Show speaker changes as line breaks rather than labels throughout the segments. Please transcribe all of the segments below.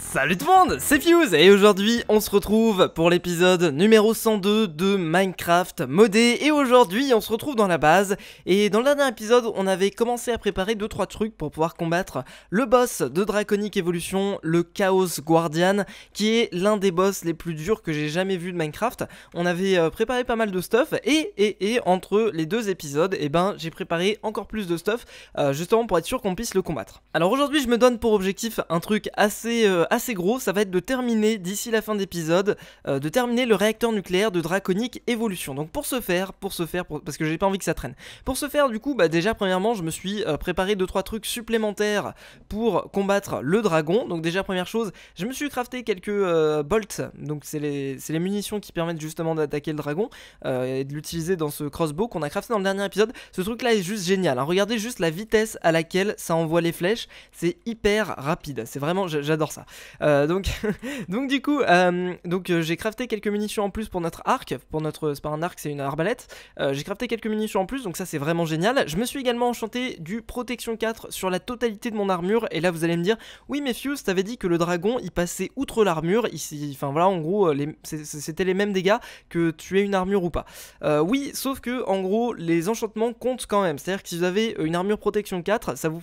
Salut tout le monde, c'est Fuse et aujourd'hui on se retrouve pour l'épisode numéro 102 de Minecraft modé et aujourd'hui on se retrouve dans la base et dans le dernier épisode on avait commencé à préparer 2-3 trucs pour pouvoir combattre le boss de Draconic Evolution, le Chaos Guardian qui est l'un des boss les plus durs que j'ai jamais vu de Minecraft. On avait euh, préparé pas mal de stuff et, et, et entre les deux épisodes et eh ben j'ai préparé encore plus de stuff euh, justement pour être sûr qu'on puisse le combattre. Alors aujourd'hui je me donne pour objectif un truc assez... Euh, assez gros, ça va être de terminer d'ici la fin d'épisode, euh, de terminer le réacteur nucléaire de draconique Evolution. Donc pour ce faire, pour ce faire, parce que j'ai pas envie que ça traîne. Pour ce faire, du coup, bah déjà premièrement, je me suis euh, préparé 2-3 trucs supplémentaires pour combattre le dragon. Donc déjà première chose, je me suis crafté quelques euh, bolts, donc c'est les, munitions qui permettent justement d'attaquer le dragon et de l'utiliser dans ce crossbow qu'on a crafté dans le dernier épisode. Ce truc là est juste génial. Hein. Regardez juste la vitesse à laquelle ça envoie les flèches, c'est hyper rapide. C'est vraiment, j'adore ça. Euh, donc, donc du coup, euh, donc euh, j'ai crafté quelques munitions en plus pour notre arc. Pour notre, c'est pas un arc, c'est une arbalète. j'ai crafté quelques munitions en plus, donc ça c'est vraiment génial. Je me suis également enchanté du protection 4 sur la totalité de mon armure. Et là vous allez me dire, oui mais Fuse, t'avais dit que le dragon il passait outre l'armure. enfin voilà, en gros, c'était les mêmes dégâts que tu aies une armure ou pas. oui, sauf que en gros, les enchantements comptent quand même. C'est-à-dire que si vous avez une armure protection 4, ça vous,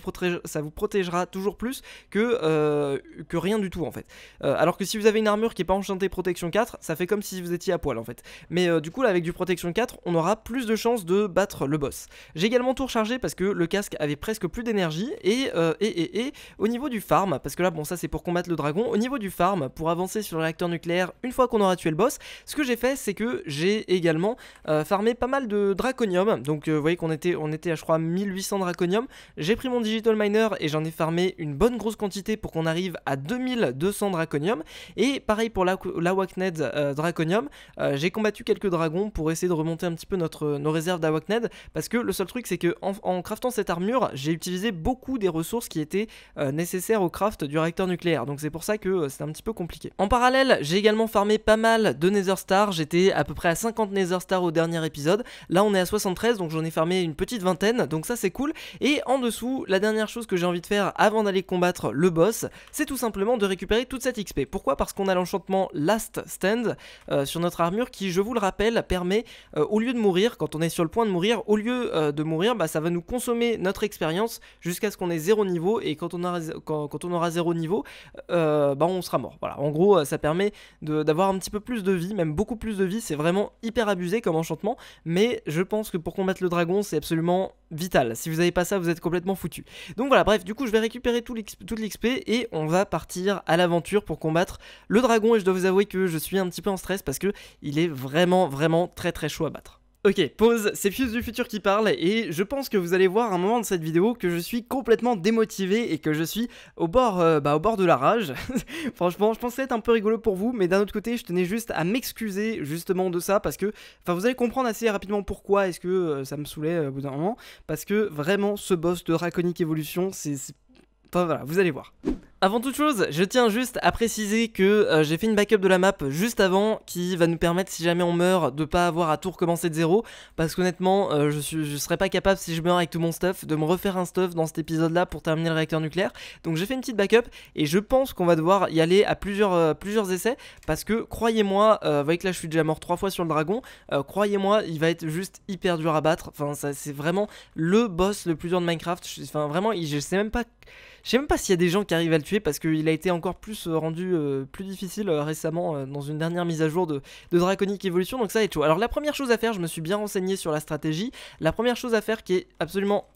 protégera toujours plus que, que rien du tout en fait. Euh, alors que si vous avez une armure qui est pas enchantée protection 4, ça fait comme si vous étiez à poil en fait. Mais euh, du coup là avec du protection 4, on aura plus de chances de battre le boss. J'ai également tout rechargé parce que le casque avait presque plus d'énergie euh, et, et, et, au niveau du farm, parce que là bon ça c'est pour combattre le dragon, au niveau du farm, pour avancer sur le réacteur nucléaire une fois qu'on aura tué le boss, ce que j'ai fait c'est que j'ai également farmé pas mal de draconium, donc vous voyez qu'on était, on était à je crois 1800 draconium, j'ai pris mon digital miner et j'en ai farmé une bonne grosse quantité pour qu'on arrive à 2000 1200 draconium. Et pareil pour la, euh, draconium, euh, j'ai combattu quelques dragons pour essayer de remonter un petit peu notre, euh, nos réserves d'Awakned. Parce que le seul truc, c'est que en, craftant cette armure, j'ai utilisé beaucoup des ressources qui étaient nécessaires au craft du réacteur nucléaire. Donc c'est pour ça que c'est un petit peu compliqué. En parallèle, j'ai également farmé pas mal de Nether Stars. J'étais à peu près à 50 Nether star au dernier épisode. Là, on est à 73, donc j'en ai farmé une petite vingtaine. Donc ça, c'est cool. Et en dessous, la dernière chose que j'ai envie de faire avant d'aller combattre le boss, c'est tout simplement de récupérer toute cette XP. Pourquoi Parce qu'on a l'enchantement Last Stand euh, sur notre armure qui, je vous le rappelle, permet euh, au lieu de mourir, quand on est sur le point de mourir, au lieu euh, de mourir, bah, ça va nous consommer notre expérience jusqu'à ce qu'on ait zéro niveau et quand on aura, quand, on aura niveau, bah, on sera mort. Voilà, en gros, ça permet d'avoir un petit peu plus de vie, même beaucoup plus de vie, c'est vraiment hyper abusé comme enchantement, mais je pense que pour combattre le dragon, c'est absolument vital. Si vous n'avez pas ça, vous êtes complètement foutu. Donc voilà, bref, du coup, je vais récupérer tout toute l'XP et on va partir à l'aventure pour combattre le dragon et je dois vous avouer que je suis un petit peu en stress parce que il est vraiment vraiment très très chaud à battre. Ok, pause, c'est Fuse du futur qui parle et je pense que vous allez voir à un moment de cette vidéo que je suis complètement démotivé et que je suis au bord, euh, bah, au bord de la rage. Franchement, je pensais être un peu rigolo pour vous, mais d'un autre côté, je tenais juste à m'excuser justement de ça parce que, enfin, vous allez comprendre assez rapidement pourquoi est-ce que euh, ça me saoulait euh, au bout d'un moment, parce que vraiment, ce boss de draconique évolution c'est, enfin voilà, vous allez voir. Avant toute chose, je tiens juste à préciser que euh, j'ai fait une backup de la map juste avant qui va nous permettre si jamais on meurt de pas avoir à tout recommencer de zéro parce qu'honnêtement euh, je, serais pas capable si je meurs avec tout mon stuff de me refaire un stuff dans cet épisode là pour terminer le réacteur nucléaire donc j'ai fait une petite backup et je pense qu'on va devoir y aller à plusieurs, euh, plusieurs essais parce que croyez-moi, vous voyez que là je suis déjà mort trois fois sur le dragon, croyez-moi il va être juste hyper dur à battre, enfin ça c'est vraiment le boss le plus dur de Minecraft, enfin vraiment je sais même pas, je sais même pas s'il y a des gens qui arrivent à le parce qu'il a été encore plus euh, rendu euh, plus difficile euh, récemment dans une dernière mise à jour de, draconique Draconic Evolution, donc ça va être chaud. Alors la première chose à faire, je me suis bien renseigné sur la stratégie, la première chose à faire qui est absolument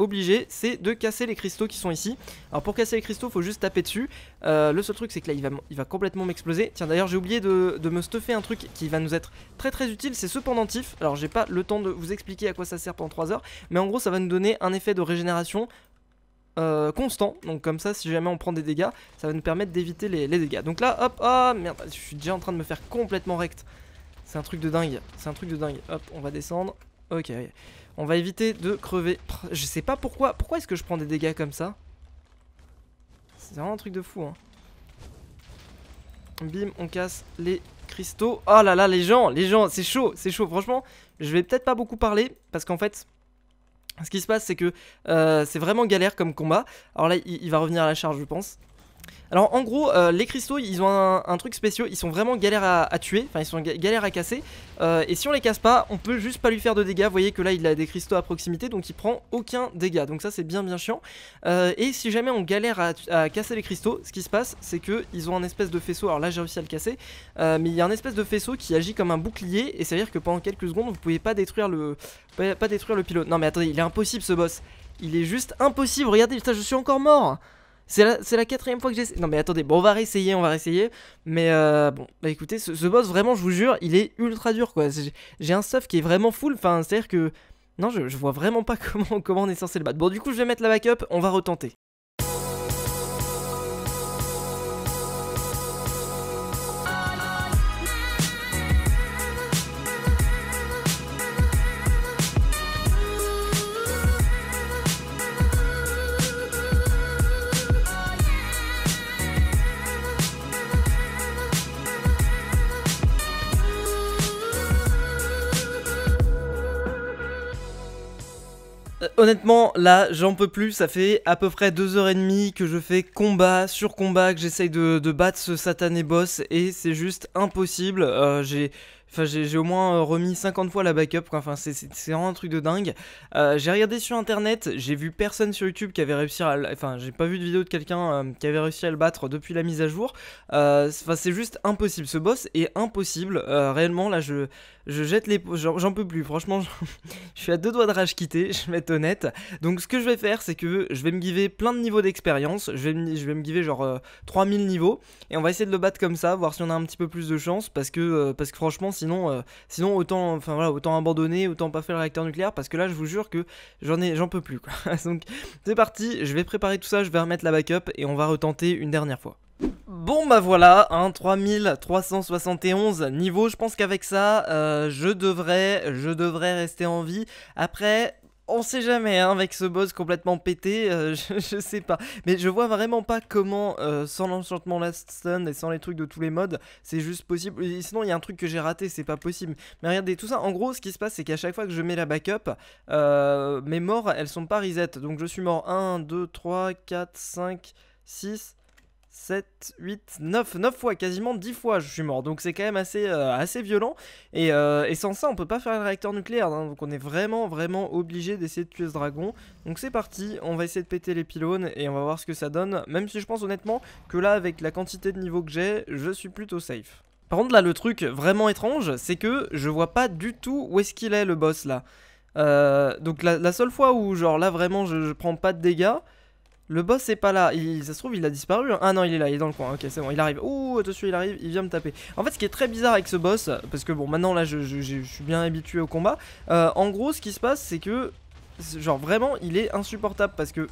obligée c'est de casser les cristaux qui sont ici. Alors pour casser les cristaux, faut juste taper dessus. le seul truc, c'est que là, il va, il complètement m'exploser. Tiens, d'ailleurs, j'ai oublié de, de, me stuffer un truc qui va nous être très très utile, c'est ce pendentif. Alors j'ai pas le temps de vous expliquer à quoi ça sert pendant 3 heures, mais en gros, ça va nous donner un effet de régénération euh, constant. Donc comme ça, si jamais on prend des dégâts, ça va nous permettre d'éviter les, dégâts. Donc là, hop, ah oh, merde, je suis déjà en train de me faire complètement rect. C'est un truc de dingue, c'est un truc de dingue. Hop, on va descendre. Ok, On va éviter de crever. Je sais pas pourquoi, pourquoi est-ce que je prends des dégâts comme ça C'est vraiment un truc de fou, hein. Bim, on casse les cristaux. Oh là là, les gens, les gens, c'est chaud, c'est chaud. Franchement, je vais peut-être pas beaucoup parler parce qu'en fait, ce qui se passe, c'est que euh, c'est vraiment galère comme combat. Alors là, il, va revenir à la charge, je pense. Alors en gros, euh, les cristaux, ils ont un, truc spécial, ils sont vraiment galères à, tuer, enfin ils sont galères à casser, euh, et si on les casse pas, on peut juste pas lui faire de dégâts, vous voyez que là il a des cristaux à proximité, donc il prend aucun dégât, donc ça c'est bien bien chiant, euh, et si jamais on galère à, casser les cristaux, ce qui se passe, c'est que ils ont un espèce de faisceau, alors là j'ai réussi à le casser, mais il y a un espèce de faisceau qui agit comme un bouclier, et ça veut dire que pendant quelques secondes, vous pouvez pas détruire le, pas détruire le pilote, non mais attendez, il est impossible ce boss, il est juste impossible, regardez, putain je suis encore mort c'est la, quatrième fois que j'essaie. Non mais attendez, bon on va réessayer, on va réessayer. Mais euh, bon, bah écoutez, ce, boss vraiment, je vous jure, il est ultra dur quoi. J'ai un stuff qui est vraiment full, enfin c'est-à-dire que... Non, je, je, vois vraiment pas comment, comment on est censé le battre. Bon du coup je vais mettre la backup, on va retenter. honnêtement, là, j'en peux plus. Ça fait à peu près deux heures et demie que je fais combat sur combat, que j'essaye de, battre ce satané boss, et c'est juste impossible. Euh, j'ai Enfin, j'ai au moins euh, remis 50 fois la backup. Enfin, c'est vraiment un truc de dingue. Euh, j'ai regardé sur internet, j'ai vu personne sur YouTube qui avait réussi à. Enfin, j'ai pas vu de vidéo de quelqu'un euh, qui avait réussi à le battre depuis la mise à jour. Euh, c'est juste impossible. Ce boss est impossible. réellement, là, je, je jette les. J'en peux plus. Franchement, je suis à deux doigts de rage quitter. Je vais être honnête. Donc, ce que je vais faire, c'est que je vais me giver plein de niveaux d'expérience. Je vais, me, je vais me giver genre 3000 niveaux. Et on va essayer de le battre comme ça, voir si on a un petit peu plus de chance. Parce que, parce que franchement, sinon, euh, sinon autant, enfin voilà, autant abandonner, autant pas faire le réacteur nucléaire, parce que là, je vous jure que j'en ai, j'en peux plus. Donc, c'est parti, je vais préparer tout ça, je vais remettre la backup et on va retenter une dernière fois. Bon bah voilà, 3371 hein, niveau, je pense qu'avec ça, euh, je devrais je devrais rester en vie. Après, on sait jamais hein, avec ce boss complètement pété, euh, je, sais pas. Mais je vois vraiment pas comment, euh, sans l'enchantement Last Stun et sans les trucs de tous les modes, c'est juste possible. sinon, il y a un truc que j'ai raté, c'est pas possible. Mais regardez tout ça, en gros, ce qui se passe, c'est qu'à chaque fois que je mets la backup, euh, mes morts, elles sont pas reset. Donc je suis mort 1, 2, 3, 4, 5, 6, 7, 8, 9, 9 fois, quasiment 10 fois je suis mort. Donc c'est quand même assez, euh, assez violent. Euh, et, sans ça, on peut pas faire un réacteur nucléaire. Hein. donc on est vraiment, vraiment obligé d'essayer de tuer ce dragon. Donc c'est parti, on va essayer de péter les pylônes et on va voir ce que ça donne. Même si je pense honnêtement que là, avec la quantité de niveau que j'ai, je suis plutôt safe. Par contre là, le truc vraiment étrange, c'est que je vois pas du tout où est-ce qu'il est le boss là. Euh, donc la, seule fois où genre là vraiment je prends pas de dégâts... Le boss est pas là, il, ça se trouve il a disparu hein. Ah non il est là, il est dans le coin, ok c'est bon, il arrive Ouh attention il arrive, il vient me taper En fait ce qui est très bizarre avec ce boss, parce que bon maintenant là je, suis bien habitué au combat euh, En gros ce qui se passe c'est que, genre vraiment il est insupportable parce que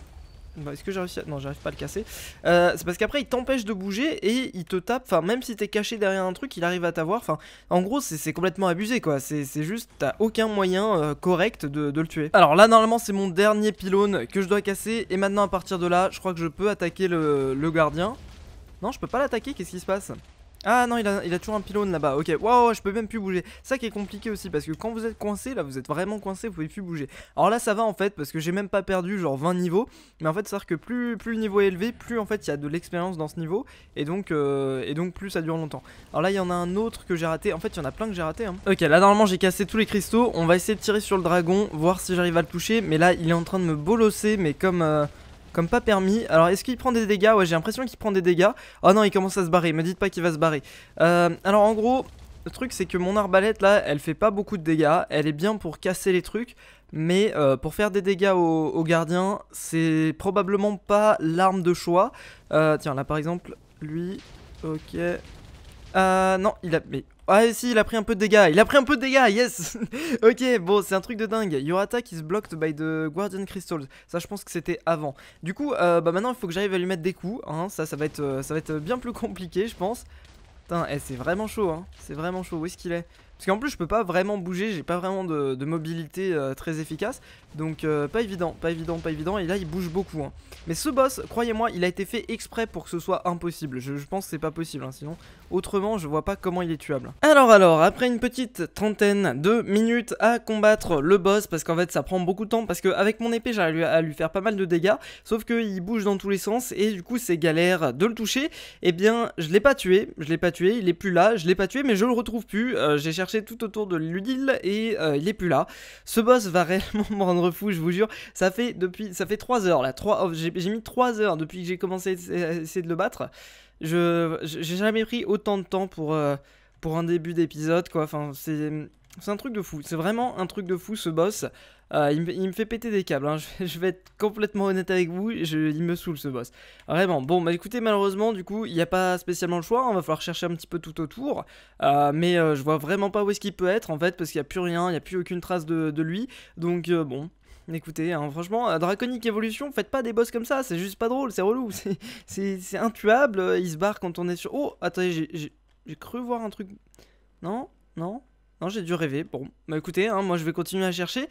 est-ce que j'ai réussi Non, j'arrive pas à le casser. Euh, c'est parce qu'après, il t'empêche de bouger et il te tape. Enfin, même si t'es caché derrière un truc, il arrive à t'avoir. Enfin, en gros, c'est complètement abusé, quoi. C'est juste, t'as aucun moyen euh, correct de, le tuer. Alors là, normalement, c'est mon dernier pylône que je dois casser. Et maintenant, à partir de là, je crois que je peux attaquer le, le gardien. Non, je peux pas l'attaquer. Qu'est-ce qui se passe ah non, il a, il a toujours un pylône là-bas. Ok, waouh, je peux même plus bouger. Ça qui est compliqué aussi parce que quand vous êtes coincé, là, vous êtes vraiment coincé, vous pouvez plus bouger. Alors là, ça va en fait parce que j'ai même pas perdu genre 20 niveaux. Mais en fait, cest à que plus, plus le niveau est élevé, plus en fait il y a de l'expérience dans ce niveau et donc, euh, et donc plus ça dure longtemps. Alors là, il y en a un autre que j'ai raté. En fait, il y en a plein que j'ai raté. Hein. Ok, là, normalement, j'ai cassé tous les cristaux. On va essayer de tirer sur le dragon, voir si j'arrive à le toucher. Mais là, il est en train de me bolosser, mais comme. Euh, comme pas permis. Alors, est-ce qu'il prend des dégâts Ouais, j'ai l'impression qu'il prend des dégâts. Oh non, il commence à se barrer. Me dites pas qu'il va se barrer. Euh, alors, en gros, le truc, c'est que mon arbalète, là, elle fait pas beaucoup de dégâts. Elle est bien pour casser les trucs. Mais euh, pour faire des dégâts aux au gardiens, c'est probablement pas l'arme de choix. Euh, tiens, là, par exemple, lui... Ok. ah non, il a... Mais ah si, il a pris un peu de dégâts. Il a pris un peu de dégâts, yes Ok, bon, c'est un truc de dingue. Your attack is blocked by the Guardian Crystals. Ça, je pense que c'était avant. Du coup, euh, bah maintenant, il faut que j'arrive à lui mettre des coups. Hein. Ça, ça va, être, euh, ça va être bien plus compliqué, je pense. Putain, eh, c'est vraiment chaud, hein. C'est vraiment chaud. Où est-ce qu'il est, Parce qu'en plus, je peux pas vraiment bouger. J'ai pas vraiment de, mobilité euh, très efficace. Donc, pas évident, pas évident, pas évident. Et là, il bouge beaucoup. Hein. Mais ce boss, croyez-moi, il a été fait exprès pour que ce soit impossible. Je, pense que c'est pas possible, sinon Autrement, je vois pas comment il est tuable. Alors alors, après une petite trentaine de minutes à combattre le boss, parce qu'en fait ça prend beaucoup de temps, parce que avec mon épée j'arrive à, lui faire pas mal de dégâts, sauf qu'il bouge dans tous les sens, et du coup c'est galère de le toucher, eh bien je l'ai pas tué, je l'ai pas tué, il est plus là, je l'ai pas tué, mais je le retrouve plus, euh, j'ai cherché tout autour de l'île, et euh, il est plus là. Ce boss va réellement me rendre fou, je vous jure, ça fait depuis, ça fait 3 heures là, 3, j'ai mis 3 heures depuis que j'ai commencé à essayer de le battre, je j'ai jamais pris autant de temps pour euh, pour un début d'épisode quoi. Enfin c'est un truc de fou. C'est vraiment un truc de fou ce boss. Euh, il, me, il, me, fait péter des câbles. Hein. Je, vais être complètement honnête avec vous. il me saoule ce boss. Vraiment. Bon, bah écoutez, malheureusement, du coup, il n'y a pas spécialement le choix. On hein. va falloir chercher un petit peu tout autour. Euh, mais je vois vraiment pas où est-ce qu'il peut être en fait, parce qu'il n'y a plus rien. Il n'y a plus aucune trace de, de lui. Donc, bon écoutez, hein, franchement, euh, Draconique Evolution, faites pas des boss comme ça, c'est juste pas drôle, c'est relou, c'est intuable, euh, il se barre quand on est sur... Oh, attendez, j'ai cru voir un truc... Non Non Non, j'ai dû rêver, bon, bah écoutez, hein, moi je vais continuer à chercher,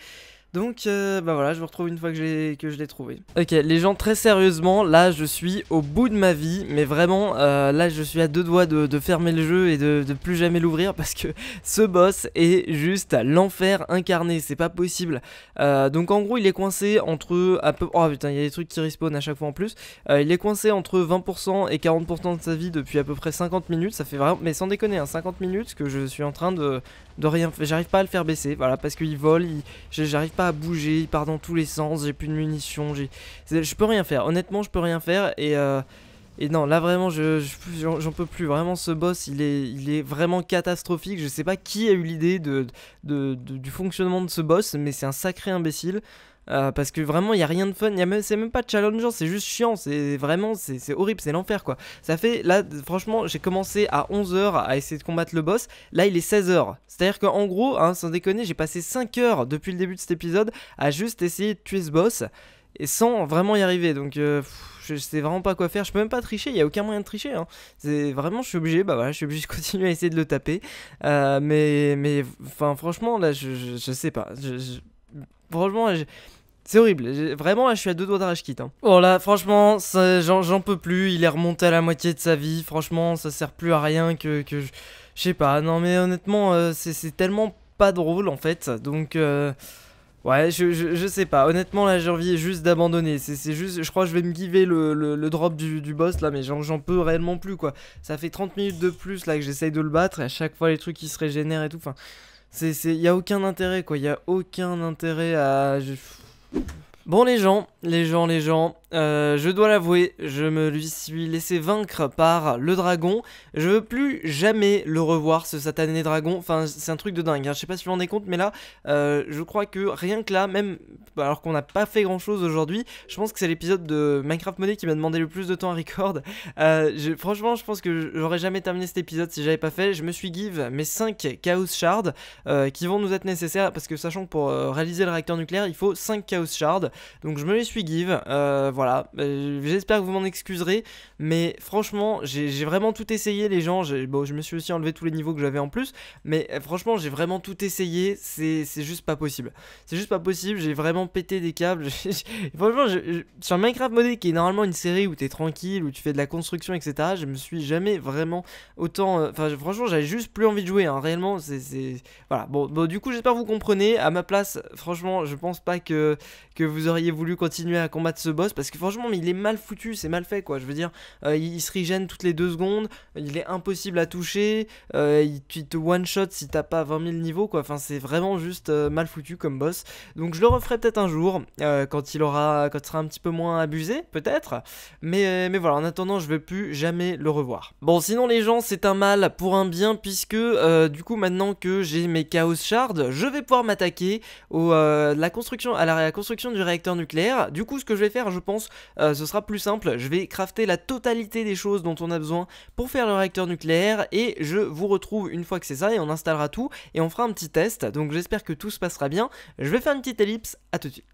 donc euh, bah voilà, je vous retrouve une fois que, que je l'ai trouvé. Ok, les gens, très sérieusement, là je suis au bout de ma vie, mais vraiment, euh, là je suis à deux doigts de, fermer le jeu et de, plus jamais l'ouvrir parce que ce boss est juste l'enfer incarné, c'est pas possible. Euh, donc en gros, il est coincé entre à peu... Oh putain, il y a des trucs qui respawn à chaque fois en plus. il est coincé entre 20% et 40% de sa vie depuis à peu près 50 minutes, ça fait vraiment... Mais sans déconner, 50 hein, minutes que je suis en train de, de rien... J'arrive pas à le faire baisser, voilà, parce qu'il vole, j'arrive pas bouger, il part dans tous les sens, j'ai plus de munitions, j'ai... je peux rien faire, honnêtement je peux rien faire et... Euh, et non, là vraiment, je, j'en peux plus. Vraiment, ce boss, il est, il est vraiment catastrophique. Je sais pas qui a eu l'idée de, du fonctionnement de ce boss, mais c'est un sacré imbécile. Euh, parce que vraiment, il y a rien de fun, c'est même pas challengeant, c'est juste chiant, c'est vraiment, c'est horrible, c'est l'enfer quoi. Ça fait, là, franchement, j'ai commencé à 11h à essayer de combattre le boss, là il est 16h. C'est-à-dire qu'en gros, hein, sans déconner, j'ai passé 5 heures depuis le début de cet épisode à juste essayer de tuer ce boss, et sans vraiment y arriver, donc... Euh, je sais vraiment pas quoi faire, je peux même pas tricher, il y a aucun moyen de tricher. Hein. C'est vraiment, je suis obligé, bah voilà, je suis obligé de continuer à essayer de le taper. Euh, mais, mais, enfin, franchement, là, je, je, sais pas. Je, franchement, c'est horrible. Vraiment, là, je suis à deux doigts darrache quitte. Hein. Oh là, franchement, j'en peux plus. Il est remonté à la moitié de sa vie. Franchement, ça sert plus à rien que, je. sais pas. Non, mais honnêtement, euh, c'est tellement pas drôle en fait. Donc. Euh... Ouais, je, sais pas. Honnêtement, là, j'ai envie juste d'abandonner. C'est juste, je crois que je vais me giver le, drop du, boss là, mais j'en peux réellement plus quoi. Ça fait 30 minutes de plus là que j'essaye de le battre et à chaque fois les trucs qui se régénèrent et tout. Enfin, il y a aucun intérêt quoi. Il y a aucun intérêt à. Bon les gens, les gens, les gens, euh, je dois l'avouer, je me lui suis laissé vaincre par le dragon. Je veux plus jamais le revoir, ce satané dragon. Enfin, c'est un truc de dingue. Hein. Je sais pas si vous vous rendez compte, mais là, euh, je crois que rien que là, même alors qu'on n'a pas fait grand chose aujourd'hui, je pense que c'est l'épisode de Minecraft Money qui m'a demandé le plus de temps à record. Euh, franchement, je pense que j'aurais jamais terminé cet épisode si j'avais pas fait. Je me suis give mes 5 Chaos Shards qui vont nous être nécessaires parce que, sachant que pour réaliser le réacteur nucléaire, il faut 5 Chaos Shards. Donc, je me les suis give. voilà euh, j'espère que vous m'en excuserez, mais franchement, j'ai vraiment tout essayé, les gens. Bon, je me suis aussi enlevé tous les niveaux que j'avais en plus, mais euh, franchement, j'ai vraiment tout essayé, c'est juste pas possible. C'est juste pas possible, j'ai vraiment pété des câbles. franchement, sur Minecraft Modé, qui est normalement une série où tu es tranquille, où tu fais de la construction, etc., je me suis jamais vraiment autant. Euh, enfin, franchement, j'avais juste plus envie de jouer, hein. réellement, c'est. Voilà, bon, bon, du coup, j'espère que vous comprenez. À ma place, franchement, je pense pas que, que vous auriez voulu continuer à combattre ce boss parce parce que franchement, il est mal foutu, c'est mal fait quoi. Je veux dire, euh, il, se régène toutes les deux secondes, il est impossible à toucher, euh, il, te one shot si t'as pas 20 000 niveaux quoi. Enfin, c'est vraiment juste euh, mal foutu comme boss. Donc je le referai peut-être un jour quand il aura, quand sera un petit peu moins abusé, peut-être. Mais mais voilà, en attendant, je vais plus jamais le revoir. Bon, sinon les gens, c'est un mal pour un bien puisque du coup maintenant que j'ai mes chaos shards, je vais pouvoir m'attaquer au à la construction du réacteur nucléaire. Du coup, ce que je vais faire, je pense euh, ce sera plus simple. Je vais crafter la totalité des choses dont on a besoin pour faire le réacteur nucléaire et je vous retrouve une fois que c'est ça et on installera tout et on fera un petit test. Donc j'espère que tout se passera bien. Je vais faire une petite ellipse, à tout de suite.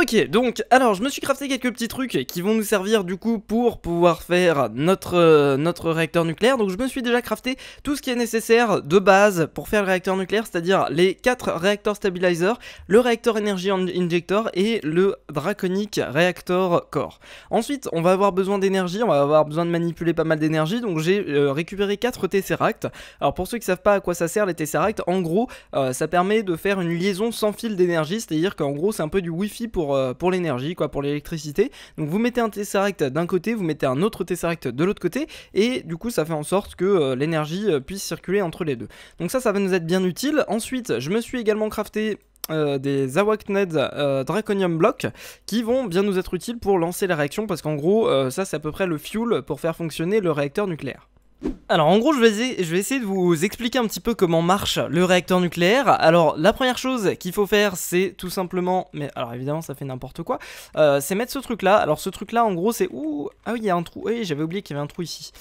Ok, donc, alors, je me suis crafté quelques petits trucs qui vont nous servir, du coup, pour pouvoir faire notre, euh, notre réacteur nucléaire. Donc, je me suis déjà crafté tout ce qui est nécessaire de base pour faire le réacteur nucléaire, c'est-à-dire les 4 réacteurs stabilizer, le réacteur énergie Injector et le Draconic réacteur Core. Ensuite, on va avoir besoin d'énergie, on va avoir besoin de manipuler pas mal d'énergie, donc j'ai euh, récupéré 4 tesseracts. Alors, pour ceux qui savent pas à quoi ça sert, les Tesseract, en gros, euh, ça permet de faire une liaison sans fil d'énergie, c'est-à-dire qu'en gros, c'est un peu du wifi pour euh, pour, l'énergie, quoi, pour l'électricité. Donc vous mettez un Tesseract d'un côté, vous mettez un autre Tesseract de l'autre côté, et du coup ça fait en sorte que euh, l'énergie euh, puisse circuler entre les deux. Donc ça, ça va nous être bien utile. Ensuite, je me suis également crafté des Awakened Draconium Block qui vont bien nous être utiles pour lancer la réaction parce qu'en gros ça c'est à peu près le fuel pour faire fonctionner le réacteur nucléaire. Alors en gros, je vais, je vais, essayer de vous expliquer un petit peu comment marche le réacteur nucléaire. Alors la première chose qu'il faut faire, c'est tout simplement, mais alors évidemment ça fait n'importe quoi, euh, c'est mettre ce truc là. Alors ce truc là, en gros, c'est ouh, ah oui, il y a un trou. Oui, j'avais oublié qu'il y avait un trou ici.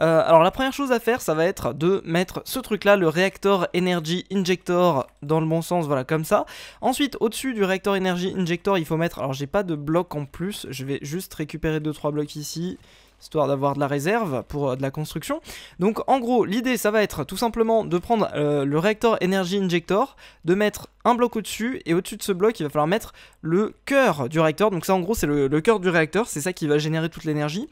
Euh, alors la première chose à faire, ça va être de mettre ce truc-là, le Reactor Energy Injector, dans le bon sens, voilà, comme ça. Ensuite, au-dessus du Reactor Energy Injector, il faut mettre... Alors j'ai pas de bloc en plus, je vais juste récupérer 2-3 blocs ici histoire d'avoir de la réserve pour euh, de la construction. Donc en gros, l'idée ça va être tout simplement de prendre euh, le réacteur Energy Injector, de mettre un bloc au-dessus, et au-dessus de ce bloc, il va falloir mettre le cœur du réacteur. Donc ça en gros, c'est le, cœur du réacteur, c'est ça qui va générer toute l'énergie.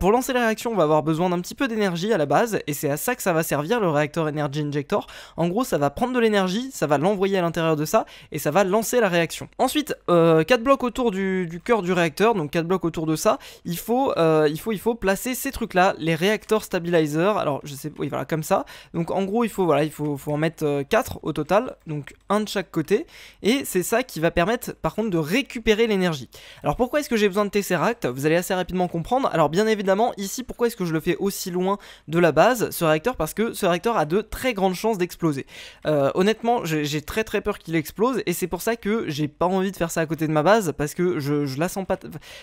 pour lancer la réaction, on va avoir besoin d'un petit peu d'énergie à la base, et c'est à ça que ça va servir le réacteur Energy Injector. En gros, ça va prendre de l'énergie, ça va l'envoyer à l'intérieur de ça, et ça va lancer la réaction. Ensuite, euh, 4 blocs autour du, cœur du réacteur, donc 4 blocs autour de ça, il faut, euh, il faut, il faut placer ces trucs-là, les réacteurs stabilizer, alors je sais, oui voilà, comme ça. Donc en gros, il faut, voilà, il faut, faut en mettre 4 euh, au total, donc un de chaque côté, et c'est ça qui va permettre par contre de récupérer l'énergie. Alors pourquoi est-ce que j'ai besoin de Tesseract Vous allez assez rapidement comprendre. Alors bien évidemment, ici, pourquoi est-ce que je le fais aussi loin de la base, ce réacteur, parce que ce réacteur a de très grandes chances d'exploser. Euh, honnêtement, j'ai très très peur qu'il explose, et c'est pour ça que j'ai pas envie de faire ça à côté de ma base, parce que je, la sens pas...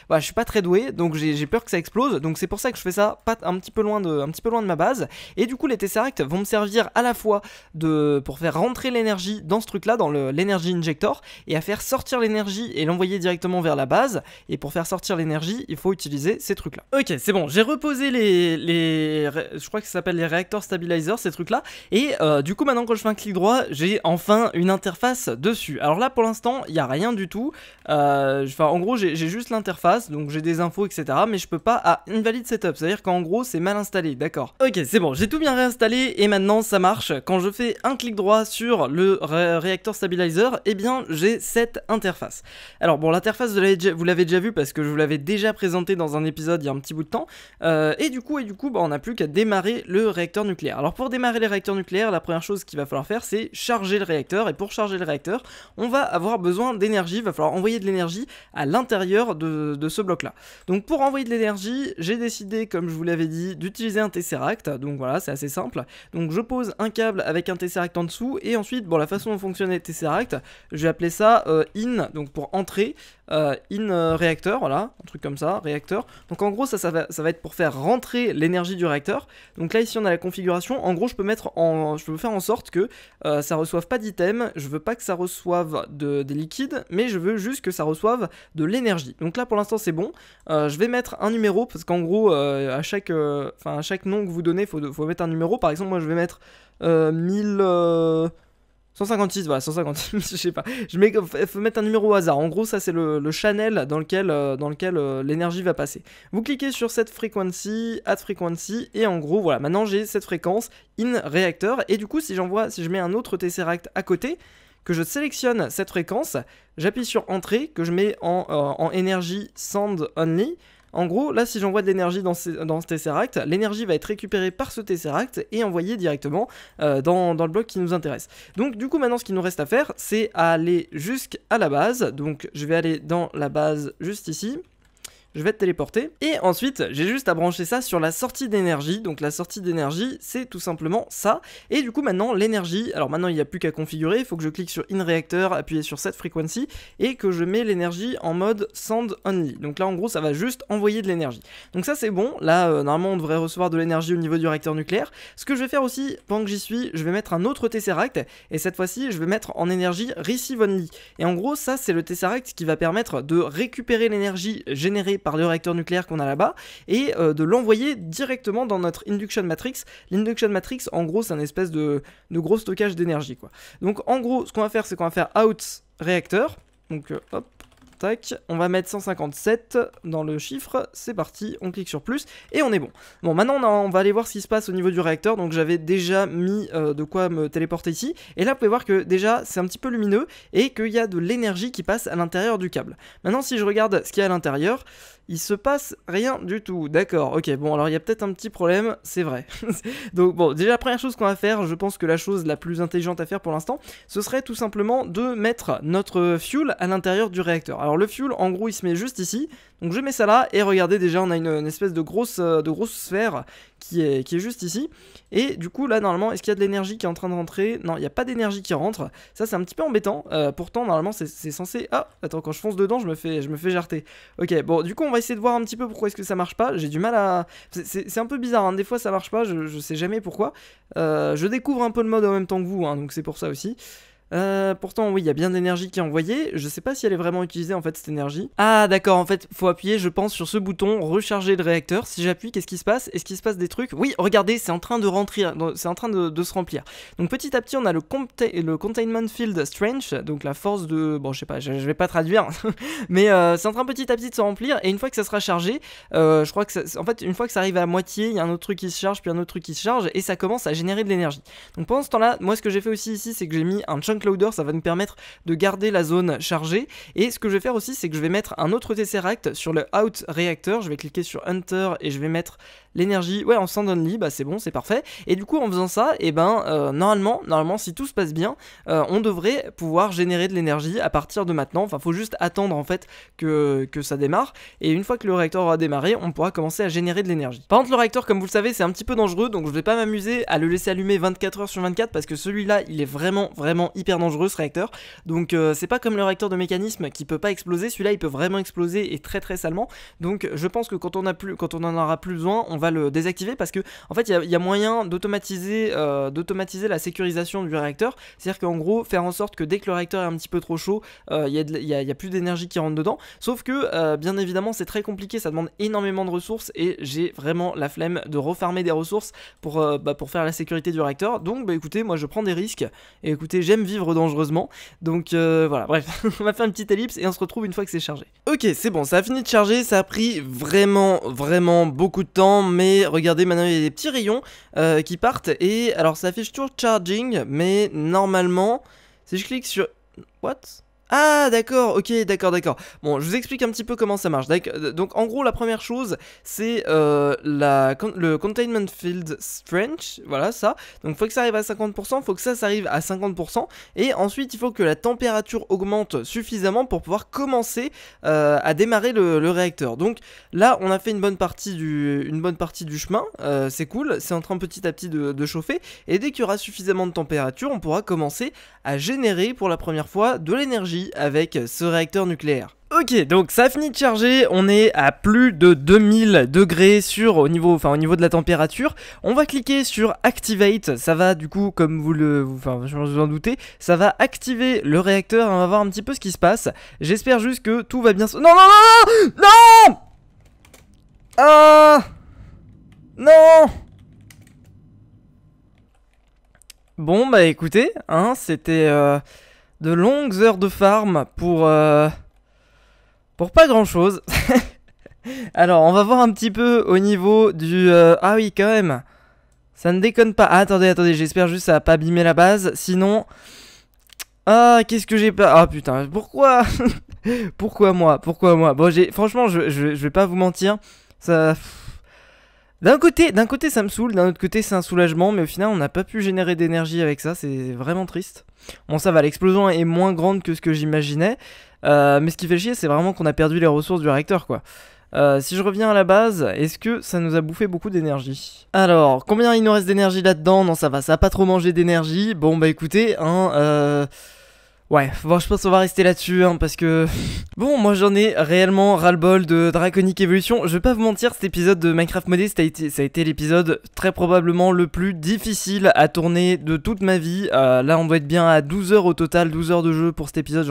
Bah, je suis pas très doué, donc j'ai peur que ça explose, donc c'est pour ça que je fais ça pas, un, petit peu loin de, un petit peu loin de ma base, et du coup les Tesseract vont me servir à la fois de, pour faire rentrer l'énergie dans ce truc-là, dans l'énergie injector, et à faire sortir l'énergie et l'envoyer directement vers la base, et pour faire sortir l'énergie, il faut utiliser ces trucs-là. Ok, c'est bon, j'ai reposé les je crois que ça s'appelle les réacteurs stabilizers, ces trucs-là. Et euh, du coup, maintenant quand je fais un clic droit, j'ai enfin une interface dessus. Alors là, pour l'instant, il n'y a rien du tout. Euh, en gros, j'ai juste l'interface, donc j'ai des infos, etc. Mais je peux pas à ah, invalid setup, c'est-à-dire qu'en gros, c'est mal installé, d'accord. Ok, c'est bon, j'ai tout bien réinstallé et maintenant ça marche. Quand je fais un clic droit sur le réacteur stabilizer, eh bien, j'ai cette interface. Alors bon, l'interface, vous l'avez déjà vu parce que je vous l'avais déjà présenté dans un épisode il y a un petit bout de temps. Euh, et du coup, et du coup, bah, on n'a plus qu'à démarrer le réacteur nucléaire. Alors pour démarrer les réacteurs nucléaires, la première chose qu'il va falloir faire, c'est charger le réacteur. Et pour charger le réacteur, on va avoir besoin d'énergie. Il va falloir envoyer de l'énergie à l'intérieur de, ce bloc-là. Donc pour envoyer de l'énergie, j'ai décidé, comme je vous l'avais dit, d'utiliser un Tesseract. Donc voilà, c'est assez simple. Donc je pose un câble avec un Tesseract en dessous. Et ensuite, bon, la façon dont fonctionnait Tesseract, je vais appeler ça euh, in, donc pour entrer, euh, in euh, réacteur, voilà, un truc comme ça, réacteur. Donc en gros, ça va, ça va être pour faire rentrer l'énergie du réacteur. Donc là ici on a la configuration, en gros je peux mettre en je peux faire en sorte que euh, ça reçoive pas d'items, je veux pas que ça reçoive de, des liquides, mais je veux juste que ça reçoive de l'énergie. Donc là pour l'instant c'est bon. Euh, je vais mettre un numéro parce qu'en gros euh, à chaque enfin à chaque nom que vous donnez, faut faut mettre un numéro. Par exemple, moi je vais mettre 1000 156, voilà, 156, je sais pas. Je mets, faut mettre un numéro au hasard. En gros, ça c'est le, channel dans lequel, euh, euh, l'énergie va passer. Vous cliquez sur cette frequency, add frequency, et en gros, voilà, maintenant j'ai cette fréquence in réacteur. Et du coup, si j'envoie, si je mets un autre Tesseract à côté, que je sélectionne cette fréquence, j'appuie sur entrée, que je mets en, euh, en énergie sand only, en gros, là, si j'envoie de l'énergie dans, ce, Tesseract, l'énergie va être récupérée par ce Tesseract et envoyée directement euh, dans, le bloc qui nous intéresse. Donc, du coup, maintenant, ce qu'il nous reste à faire, c'est aller jusqu'à la base. Donc, je vais aller dans la base juste ici je vais te téléporter. Et ensuite, j'ai juste à brancher ça sur la sortie d'énergie. Donc la sortie d'énergie, c'est tout simplement ça. Et du coup, maintenant, l'énergie, alors maintenant, il n'y a plus qu'à configurer. Il faut que je clique sur In Reactor, appuyer sur Set frequency et que je mets l'énergie en mode Send Only. Donc là, en gros, ça va juste envoyer de l'énergie. Donc ça, c'est bon. Là, euh, normalement, on devrait recevoir de l'énergie au niveau du réacteur nucléaire. Ce que je vais faire aussi, pendant que j'y suis, je vais mettre un autre Tesseract et cette fois-ci, je vais mettre en énergie Receive Only. Et en gros, ça, c'est le Tesseract qui va permettre de récupérer l'énergie générée par le réacteur nucléaire qu'on a là-bas, et euh, de l'envoyer directement dans notre induction matrix. L'induction matrix, en gros, c'est un espèce de, gros stockage d'énergie. quoi. Donc en gros, ce qu'on va faire, c'est qu'on va faire out réacteur. Donc euh, hop, Tac, on va mettre 157 dans le chiffre, c'est parti, on clique sur plus, et on est bon. Bon, maintenant on, va aller voir ce qui se passe au niveau du réacteur, donc j'avais déjà mis euh, de quoi me téléporter ici, et là vous pouvez voir que déjà c'est un petit peu lumineux, et qu'il y a de l'énergie qui passe à l'intérieur du câble. Maintenant si je regarde ce qu'il y a à l'intérieur, il se passe rien du tout. D'accord, ok, bon, alors il y a peut-être un petit problème, c'est vrai. Donc bon, déjà, première chose qu'on va faire, je pense que la chose la plus intelligente à faire pour l'instant, ce serait tout simplement de mettre notre fuel à l'intérieur du réacteur. Alors le fuel, en gros, il se met juste ici. Donc je mets ça là, et regardez, déjà, on a une, espèce de grosse, euh, de grosse sphère qui est, qui est juste ici. Et du coup, là, normalement, est-ce qu'il y a de l'énergie qui est en train de rentrer Non, il n'y a pas d'énergie qui rentre. Ça, c'est un petit peu embêtant. Euh, pourtant, normalement, c'est censé... Ah, attends, quand je fonce dedans, je me fais, je me fais jarter. Ok, bon, du coup, on va essayer de voir un petit peu pourquoi est-ce que ça marche pas. J'ai du mal à... C'est un peu bizarre, hein. des fois, ça marche pas, je, sais jamais pourquoi. Euh, je découvre un peu le mode en même temps que vous, hein, donc c'est pour ça aussi. Euh, pourtant, oui, il y a bien d'énergie qui est envoyée. Je sais pas si elle est vraiment utilisée en fait, cette énergie. Ah, d'accord, en fait, faut appuyer, je pense, sur ce bouton, recharger le réacteur. Si j'appuie, qu'est-ce qui se passe Est-ce qu'il se passe des trucs Oui, regardez, c'est en train de rentrer, c'est en train de, se remplir. Donc petit à petit, on a le, Containment Field Strange, donc la force de. Bon, je sais pas, je, vais pas traduire, mais euh, c'est en train petit à petit de se remplir. Et une fois que ça sera chargé, euh, je crois que ça... En fait, une fois que ça arrive à moitié, il y a un autre truc qui se charge, puis un autre truc qui se charge, et ça commence à générer de l'énergie. Donc pendant ce temps-là, moi, ce que j'ai fait aussi ici, c'est que j'ai mis un chunk Loader, ça va nous permettre de garder la zone chargée. Et ce que je vais faire aussi, c'est que je vais mettre un autre Tesseract sur le Out Reactor. Je vais cliquer sur Enter et je vais mettre l'énergie, ouais, on s'en donne lit, bah, c'est bon, c'est parfait. Et du coup, en faisant ça, et eh ben euh, normalement, normalement, si tout se passe bien, euh, on devrait pouvoir générer de l'énergie à partir de maintenant. Enfin, faut juste attendre en fait que, que ça démarre. Et une fois que le réacteur aura démarré, on pourra commencer à générer de l'énergie. Par contre, le réacteur, comme vous le savez, c'est un petit peu dangereux, donc je vais pas m'amuser à le laisser allumer 24 heures sur 24 parce que celui-là, il est vraiment, vraiment hyper dangereux ce réacteur. Donc euh, c'est pas comme le réacteur de mécanisme qui peut pas exploser. Celui-là, il peut vraiment exploser et très très salement. Donc je pense que quand on a plus, quand on en aura plus besoin, on va le désactiver parce que en fait il y, a moyen d'automatiser euh, d'automatiser la sécurisation du réacteur, c'est-à-dire qu'en gros faire en sorte que dès que le réacteur est un petit peu trop chaud, euh, il euh, y, a, plus d'énergie qui rentre dedans. Sauf que euh, bien évidemment c'est très compliqué, ça demande énormément de ressources et j'ai vraiment la flemme de refarmer des ressources pour, bah, pour faire la sécurité du réacteur. Donc bah écoutez moi je prends des risques et écoutez j'aime vivre dangereusement. Donc voilà bref on va faire une petite ellipse et on se retrouve une fois que c'est chargé. Ok c'est bon ça a fini de charger, ça a pris vraiment vraiment beaucoup de temps mais regardez, maintenant il y a des petits rayons euh, qui partent. Et alors ça affiche toujours charging, mais normalement, si je clique sur... What ah d'accord, ok, d'accord, d'accord. Bon, je vous explique un petit peu comment ça marche. Euh, donc en gros, la première chose, c'est euh, le containment field French, voilà ça. Donc faut que ça arrive à 50%, faut que ça, arrive à 50%, et ensuite il faut que la température augmente suffisamment pour pouvoir commencer euh, à démarrer le, réacteur. Donc là, on a fait une bonne partie du, une bonne partie du chemin, c'est cool, c'est en train petit à petit de, de chauffer, et dès qu'il y aura suffisamment de température, on pourra commencer à générer pour la première fois de l'énergie avec ce réacteur nucléaire. Ok, donc ça finit fini de charger, on est à plus de 2000 degrés sur, au, niveau, enfin, au niveau de la température. On va cliquer sur Activate, ça va du coup, comme vous le, enfin, je vous en doutez, ça va activer le réacteur on va voir un petit peu ce qui se passe. J'espère juste que tout va bien Non, non, non, non Non Non ah Bon, bah écoutez, hein, c'était... Euh de longues heures de farm pour... Euh, pour pas grand-chose. Alors, on va voir un petit peu au niveau du... Euh, ah oui, quand même. Ça ne déconne pas. Ah, attendez, attendez, j'espère juste que ça n'a pas abîmé la base. Sinon... Ah, qu'est-ce que j'ai pas... Ah putain, pourquoi Pourquoi moi Pourquoi moi Bon, j'ai... franchement, je, je, vais pas vous mentir. Ça... D'un côté, d'un côté ça me saoule, d'un autre côté c'est un soulagement, mais au final on n'a pas pu générer d'énergie avec ça, c'est vraiment triste. Bon ça va, l'explosion est moins grande que ce que j'imaginais, euh, mais ce qui fait chier c'est vraiment qu'on a perdu les ressources du réacteur quoi. Euh, si je reviens à la base, est-ce que ça nous a bouffé beaucoup d'énergie Alors, combien il nous reste d'énergie là-dedans Non, ça va, ça a pas trop mangé d'énergie. Bon, bah écoutez, hein, euh, Ouais, bon, je pense qu'on va rester là-dessus, hein, parce que... Bon, moi j'en ai réellement ras-le-bol de Draconic Evolution. Je vais pas vous mentir, cet épisode de Minecraft Modé, ça a été, l'épisode très probablement le plus difficile à tourner de toute ma vie. Euh, là, on doit être bien à 12 heures au total, 12 heures de jeu pour cet épisode,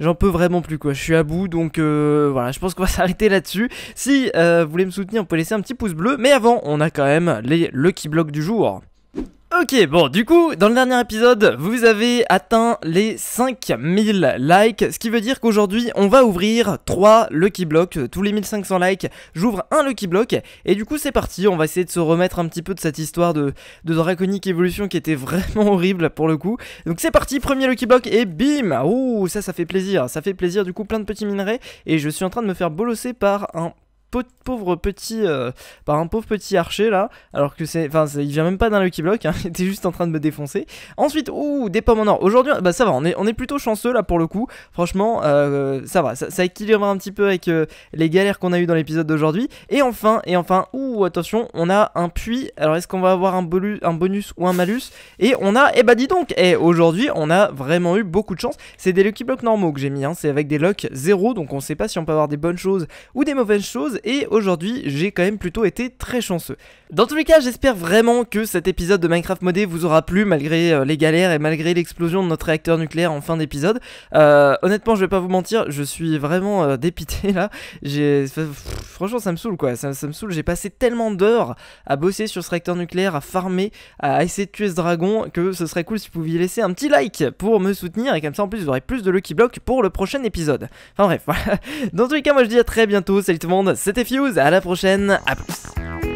j'en peux vraiment plus, quoi. Je suis à bout, donc euh, voilà, je pense qu'on va s'arrêter là-dessus. Si euh, vous voulez me soutenir, vous pouvez laisser un petit pouce bleu, mais avant, on a quand même les Lucky Blocks du jour. Ok, bon, du coup, dans le dernier épisode, vous avez atteint les 5000 likes, ce qui veut dire qu'aujourd'hui, on va ouvrir 3 Lucky Blocks. Tous les 1500 likes, j'ouvre un Lucky Block, et du coup, c'est parti, on va essayer de se remettre un petit peu de cette histoire de, draconique évolution qui était vraiment horrible pour le coup. Donc c'est parti, premier Lucky Block, et bim Ouh, ça, ça fait plaisir, ça fait plaisir, du coup, plein de petits minerais, et je suis en train de me faire bolosser par un pauvre petit, euh, par un pauvre petit archer là, alors que c'est, enfin, il vient même pas d'un lucky block, hein, il était juste en train de me défoncer. Ensuite, ouh, des pommes en or. Aujourd'hui, bah ça va, on est, on est plutôt chanceux là pour le coup. Franchement, euh, ça va, ça, équilibre un petit peu avec euh, les galères qu'on a eu dans l'épisode d'aujourd'hui. Et enfin, et enfin, ouh, attention, on a un puits. Alors est-ce qu'on va avoir un, un bonus ou un malus Et on a, eh bah dis donc, et eh, aujourd'hui, on a vraiment eu beaucoup de chance. C'est des lucky blocks normaux que j'ai mis, hein, c'est avec des locks 0, donc on sait pas si on peut avoir des bonnes choses ou des mauvaises choses et aujourd'hui j'ai quand même plutôt été très chanceux. Dans tous les cas j'espère vraiment que cet épisode de Minecraft modé vous aura plu malgré euh, les galères et malgré l'explosion de notre réacteur nucléaire en fin d'épisode. Euh, honnêtement je vais pas vous mentir je suis vraiment euh, dépité là. Franchement ça me saoule quoi, ça, me saoule j'ai passé tellement d'heures à bosser sur ce réacteur nucléaire, à farmer, à essayer de tuer ce dragon que ce serait cool si vous pouviez laisser un petit like pour me soutenir et comme ça en plus vous aurez plus de Lucky Block pour le prochain épisode. Enfin bref voilà. Dans tous les cas moi je dis à très bientôt, salut tout le monde c'était Fuse, à la prochaine, à plus